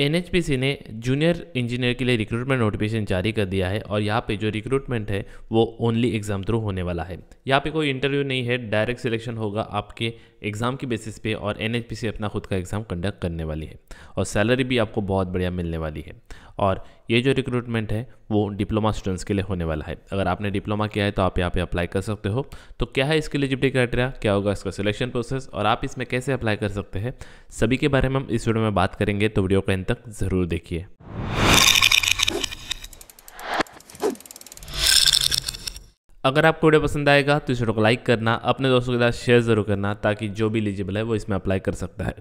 NHPC ने junior engineer के लिए रिक्रूटमेंट नोटिफिकेशन जारी कर दिया है और यहाँ पे जो रिक्रूटमेंट है वो ओनली एग्ज़ाम थ्रू होने वाला है यहाँ पे कोई इंटरव्यू नहीं है डायरेक्ट सिलेक्शन होगा आपके एग्ज़ाम की बेसिस पे और एनएचपीसी अपना खुद का एग्ज़ाम कंडक्ट करने वाली है और सैलरी भी आपको बहुत बढ़िया मिलने वाली है और ये जो रिक्रूटमेंट है वो डिप्लोमा स्टूडेंट्स के लिए होने वाला है अगर आपने डिप्लोमा किया है तो आप यहाँ पे अप्लाई कर सकते हो तो क्या है इसके लिए जिप्टी क्राइटेरिया क्या होगा इसका सिलेक्शन प्रोसेस और आप इसमें कैसे अप्लाई कर सकते हैं सभी के बारे में हम इस वीडियो में बात करेंगे तो वीडियो को तक ज़रूर देखिए अगर आपको वीडियो पसंद आएगा तो इस वीडियो को लाइक करना अपने दोस्तों के साथ शेयर ज़रूर करना ताकि जो भी एलिजिबल है वो इसमें अप्लाई कर सकता है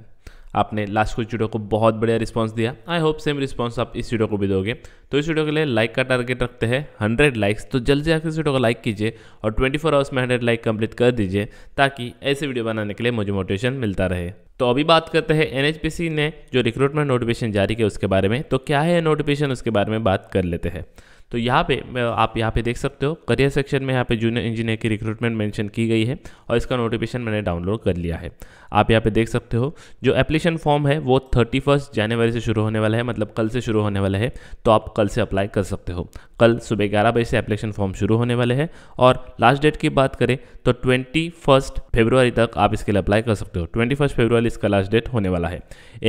आपने लास्ट कुछ वीडियो को बहुत बढ़िया रिस्पांस दिया आई होप सेम रिस्पांस आप इस वीडियो को भी दोगे तो इस वीडियो के लिए लाइक का टारगेट रखते हैं हंड्रेड लाइक्स तो जल्द से आकर इस वीडियो को लाइक कीजिए और ट्वेंटी फोर आवर्स में हंड्रेड लाइक कंप्लीट कर दीजिए ताकि ऐसे वीडियो बनाने के लिए मुझे मोटिवेशन मिलता रहे तो अभी बात करते हैं एन ने जो रिक्रूटमेंट नोटिफिकेशन जारी किया उसके बारे में तो क्या है नोटिफिकेशन उसके बारे में बात कर लेते हैं तो यहाँ पे आप यहाँ पे देख सकते हो करियर सेक्शन में यहाँ पे जूनियर इंजीनियर की रिक्रूटमेंट मेंशन की गई है और इसका नोटिफिकेशन मैंने डाउनलोड कर लिया है आप यहाँ पे देख सकते हो जो एप्लीकेशन फॉर्म है वो थर्टी जनवरी से शुरू होने वाला है मतलब कल से शुरू होने वाला है तो आप कल से अप्लाई कर सकते हो कल सुबह ग्यारह बजे से एप्लीकेशन फॉर्म शुरू होने वाले हैं और लास्ट डेट की बात करें तो ट्वेंटी फर्स्ट फेब्रुवरी तक आप इसके लिए अप्लाई कर सकते हो ट्वेंटी फर्स्ट फेब्रुवरी इसका लास्ट डेट होने वाला है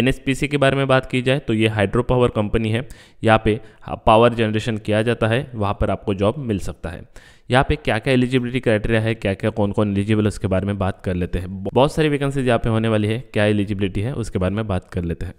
एन के बारे में बात की जाए तो ये हाइड्रो पावर कंपनी है यहाँ पे पावर जनरेशन किया जाता है वहाँ पर आपको जॉब मिल सकता है यहाँ पे क्या क्या एलिजिबिलिटी क्राइटेरिया है क्या क्या कौन कौन एलिजिबल है उसके बारे में बात कर लेते हैं बहुत सारी वैकेंसीज यहाँ पे होने वाली है क्या एलिजिबिलिटी है उसके बारे में बात कर लेते हैं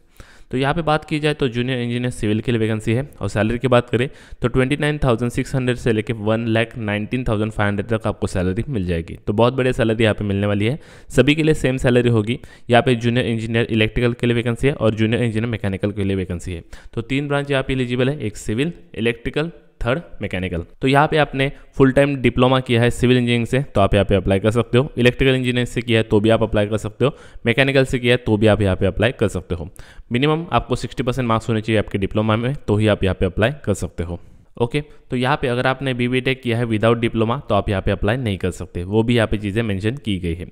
तो यहाँ पे बात की जाए तो जूनियर इंजीनियर सिविल के लिए वैकेंसी है और सैलरी की बात करें तो twenty nine thousand six hundred से लेकर one lakh nineteen thousand five hundred तक आपको सैलरी मिल जाएगी तो बहुत बड़ी सैलरी यहाँ पे मिलने वाली है सभी के लिए सेम सैलरी होगी यहाँ पे जूनियर इंजीनियर इलेक्ट्रिकल के लिए वैकेंसी है और जूनियर इंजीनियर मैकेनिकल के लिए वैकेंसी है तो तीन ब्रांच यहाँ पे एलिजिबल है एक सिविल इलेक्ट्रिकल थर्ड मैकेनिकल तो यहाँ पे आपने फुल टाइम डिप्लोमा किया है सिविल इंजीनियरिंग से तो आप यहाँ पे अप्लाई कर सकते हो इलेक्ट्रिकल इंजीनियरिंग से किया है तो भी आप अप्लाई कर सकते हो मैकेनिकल से किया है तो भी आप यहाँ पे अप्लाई कर सकते हो मिनिमम आपको सिक्सटी मार्क्स होने चाहिए आपके डिप्लोमा में तो ही आप यहाँ पे अप्लाई कर सकते हो ओके तो यहाँ पे अगर आपने बी बी टेक किया है विदाउट डिप्लोमा तो आप यहाँ पे अप्लाई नहीं कर सकते वो भी यहाँ पे चीज़ें मेंशन की गई है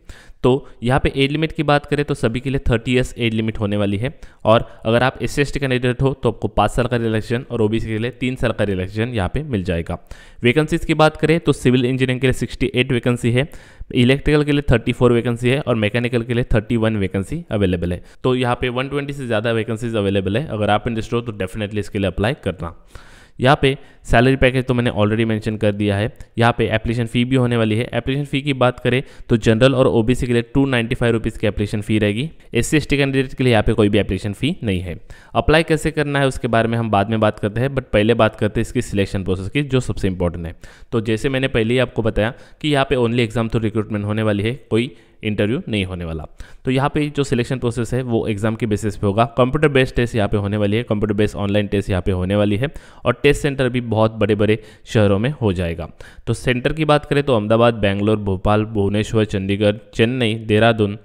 तो यहाँ पे एज लिमिट की बात करें तो सभी के लिए थर्टी ईयर्स एज लिमिट होने वाली है और अगर आप एस एस कैंडिडेट हो तो आपको पाँच साल का रिलेक्शन और ओ के लिए तीन साल का रिलेक्शन यहाँ पर मिल जाएगा वैकेंसीज की बात करें तो सिविल इंजीनियरिंग के लिए सिक्सटी वैकेंसी है इलेक्ट्रिकल के लिए थर्टी फोर वैकेंसी है और मैकेनिकल के लिए थर्टी वन वैकेंसी अवेलेबल है तो यहाँ पे वन ट्वेंटी से ज़्यादा वैकेंसीज अवेलेबल है अगर आप इंटरेस्ट हो तो डेफिनेटली इसके लिए अप्लाई करना यहाँ पे सैलरी पैकेज तो मैंने ऑलरेडी मेंशन कर दिया है यहाँ पे एप्लीकेशन फ़ी भी होने वाली है एप्लीकेशन फ़ी की बात करें तो जनरल और ओबीसी के लिए टू नाइन्टी फाइव रुपीज़ की एप्लीकेशन फ़ी रहेगी एस सी कैंडिडेट के लिए यहाँ पे कोई भी एप्लीकेशन फ़ी नहीं है अप्लाई कैसे करना है उसके बारे में हम बाद में बात करते हैं बट पहले बात करते हैं इसकी सिलेक्शन प्रोसेस की जो सबसे इंपॉर्टेंट है तो जैसे मैंने पहले ही आपको बताया कि यहाँ पे ओनली एग्जाम थ्रू रिक्रूटमेंट होने वाली है कोई इंटरव्यू नहीं होने वाला तो यहाँ पे जो सिलेक्शन प्रोसेस है वो एग्जाम के बेसिस पे होगा कंप्यूटर बेस्ड टेस्ट यहाँ पे होने वाली है कंप्यूटर बेस्ड ऑनलाइन टेस्ट यहाँ पे होने वाली है और टेस्ट सेंटर भी बहुत बहुत बड़े बड़े शहरों में हो जाएगा तो सेंटर की बात करें तो अहमदाबाद बेंगलोर भोपाल भुवनेश्वर चंडीगढ़ चेन्नई देहरादून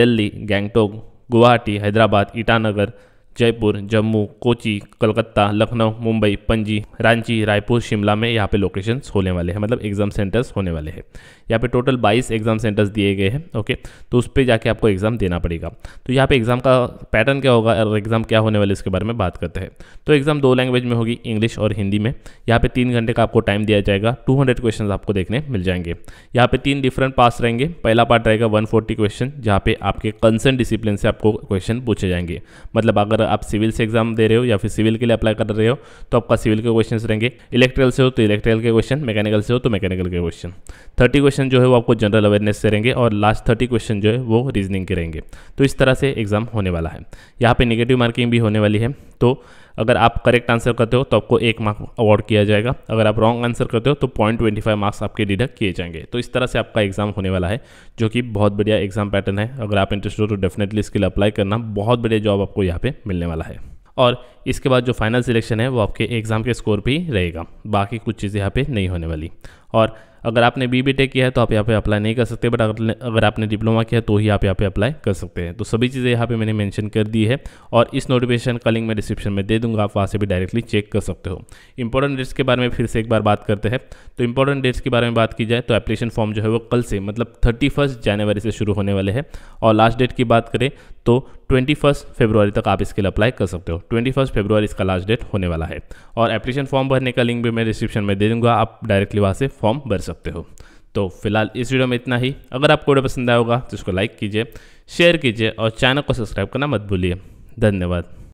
दिल्ली गैंगटोक गुवाहाटी हैदराबाद ईटानगर जयपुर जम्मू कोची कलकत्ता लखनऊ मुंबई पणजी रांची रायपुर शिमला में यहाँ पे लोकेशंस होने वाले हैं मतलब एग्ज़ाम सेंटर्स होने वाले हैं यहाँ पे टोटल 22 एग्ज़ाम सेंटर्स दिए गए हैं ओके तो उस पर जाके आपको एग्ज़ाम देना पड़ेगा तो यहाँ पे एग्ज़ाम का पैटर्न क्या होगा और एग्ज़ाम क्या होने वाले इसके बारे में बात करते हैं तो एग्ज़ाम दो लैंग्वेज में होगी इंग्लिश और हिंदी में यहाँ पर तीन घंटे का आपको टाइम दिया जाएगा टू क्वेश्चन आपको देखने मिल जाएंगे यहाँ पर तीन डिफरेंट पास रहेंगे पहला पार्ट रहेगा वन फोर्टी क्वेश्चन जहाँ पे आपके कंसर्न डिसिप्लिन से आपको क्वेश्चन पूछे जाएंगे मतलब अगर आप सिविल से एग्जाम दे रहे हो या फिर सिविल के लिए अप्लाई कर रहे हो तो आपका सिविल के क्वेश्चन रहेंगे इलेक्ट्रिकल से हो तो इलेक्ट्रिकल के क्वेश्चन मैकेनिकल से हो तो मैकेनिकल के क्वेश्चन थर्टी क्वेश्चन जो है वो आपको जनरल अवेयरनेस से रहेंगे और लास्ट थर्टी क्वेश्चन जो है वो रीजनिंग के रहेंगे तो इस तरह से एग्जाम होने वाला है यहाँ पर निगेटिव मार्किंग भी होने वाली है तो अगर आप करेक्ट आंसर करते हो तो आपको एक मार्क अवार्ड किया जाएगा अगर आप रॉन्ग आंसर करते हो तो पॉइंट ट्वेंटी फाइव मार्क्स आपके डिडक्ट किए जाएंगे तो इस तरह से आपका एग्जाम होने वाला है जो कि बहुत बढ़िया एग्जाम पैटर्न है अगर आप इंटरेस्ट हो तो डेफिनेटली इसके लिए अप्लाई करना बहुत बढ़िया जॉब आपको यहाँ पर मिलने वाला है और इसके बाद जो फाइनल सिलेक्शन है वो आपके एग्ज़ाम के स्कोर पर ही रहेगा बाकी कुछ चीज़ें यहाँ पे नहीं होने वाली और अगर आपने बी बी टेक किया है तो आप यहाँ पे अप्लाई नहीं कर सकते बट अगर अगर आपने डिप्लोमा किया है तो ही आप यहाँ पे अप्लाई कर सकते हैं तो सभी चीज़ें यहाँ पे मैंने मेंशन कर दी है और इस नोटिफिकेशन का लिंक मैं डिस्क्रिप्शन में दे दूंगा आप वहाँ से भी डायरेक्टली चेक कर सकते हो इंपॉर्टेंट डेट्स के बारे में फिर से एक बार बात करते हैं तो इंपॉर्टेंट डेट्स के बारे में बात की जाए तो एप्लीकेशन फॉर्म जो है वो कल से मतलब थर्टी जनवरी से शुरू होने वाले हैं और लास्ट डेट की बात करें तो ट्वेंटी फर्स्ट तक आप इसके लिए अप्लाई कर सकते हो ट्वेंटी फर्स्ट इसका लास्ट डेट होने वाला है और एप्लीकेशन फॉर्म भरने का लिंक भी मैं डिस्क्रिप्शन में दे दूंगा आप डायरेक्टली वहाँ से फॉर्म भर सकते हो तो फिलहाल इस वीडियो में इतना ही अगर आपको वीडियो पसंद आया होगा तो इसको लाइक कीजिए शेयर कीजिए और चैनल को सब्सक्राइब करना मत भूलिए धन्यवाद